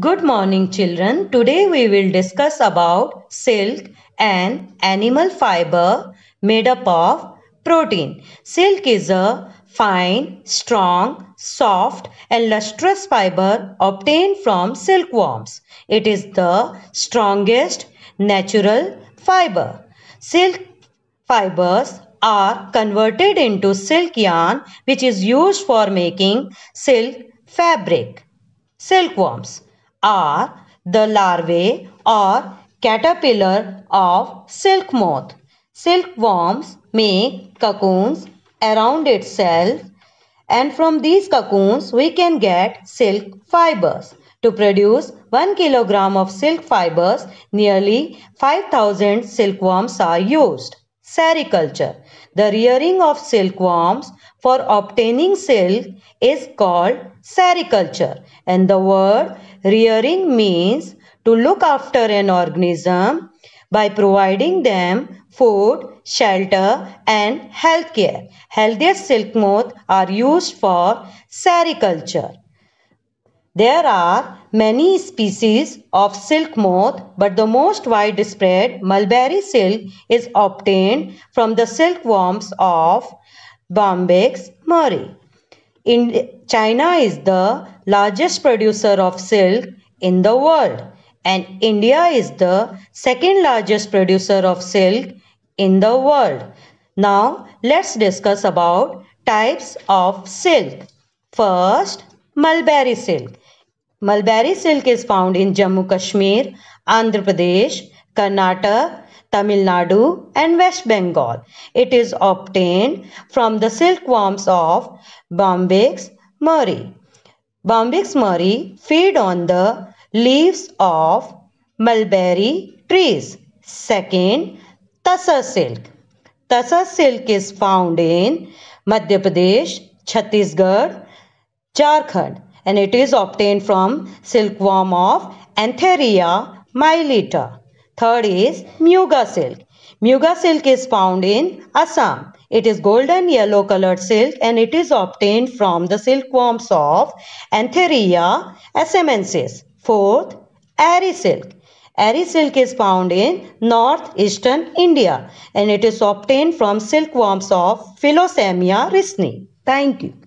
Good morning children. Today we will discuss about silk and animal fiber made up of protein. Silk is a fine, strong, soft and lustrous fiber obtained from silkworms. It is the strongest natural fiber. Silk fibers are converted into silk yarn which is used for making silk fabric. Silkworms are the larvae or caterpillar of silk moth. Silkworms make cocoons around itself and from these cocoons we can get silk fibers. To produce 1 kilogram of silk fibers, nearly 5000 silkworms are used sericulture. The rearing of silkworms for obtaining silk is called sericulture and the word rearing means to look after an organism by providing them food, shelter and health care. Healthier silk moth are used for sericulture. There are many species of silk moth, but the most widespread mulberry silk is obtained from the silkworms of Bombyx mori. In China is the largest producer of silk in the world and India is the second largest producer of silk in the world. Now let's discuss about types of silk. First, mulberry silk. Mulberry silk is found in Jammu Kashmir Andhra Pradesh Karnataka Tamil Nadu and West Bengal it is obtain from the silk worms of Bombyx mori Bombyx mori feed on the leaves of mulberry trees second tasar silk tasar silk is found in Madhya Pradesh Chhattisgarh Jharkhand and it is obtained from silkworm of Antheria myelita. Third is muga silk. Muga silk is found in Assam. It is golden yellow colored silk and it is obtained from the silkworms of Antheria asamensis. Fourth, airy silk. Airy silk is found in northeastern India and it is obtained from silkworms of Philosamia risni. Thank you.